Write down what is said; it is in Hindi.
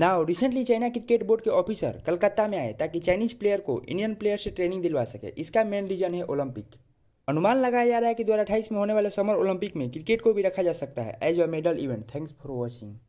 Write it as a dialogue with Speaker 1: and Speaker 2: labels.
Speaker 1: now recently China cricket board के ऑफिसर कलकत्ता में आए ताकि चाइनीज प्लेयर को इंडियन प्लेयर से ट्रेनिंग दिलवा सके इसका मेन रीजन है ओलंपिक अनुमान लगाया जा रहा है कि दो में होने वाले समर ओलंपिक में क्रिकेट को भी रखा जा सकता है as a medal event thanks for watching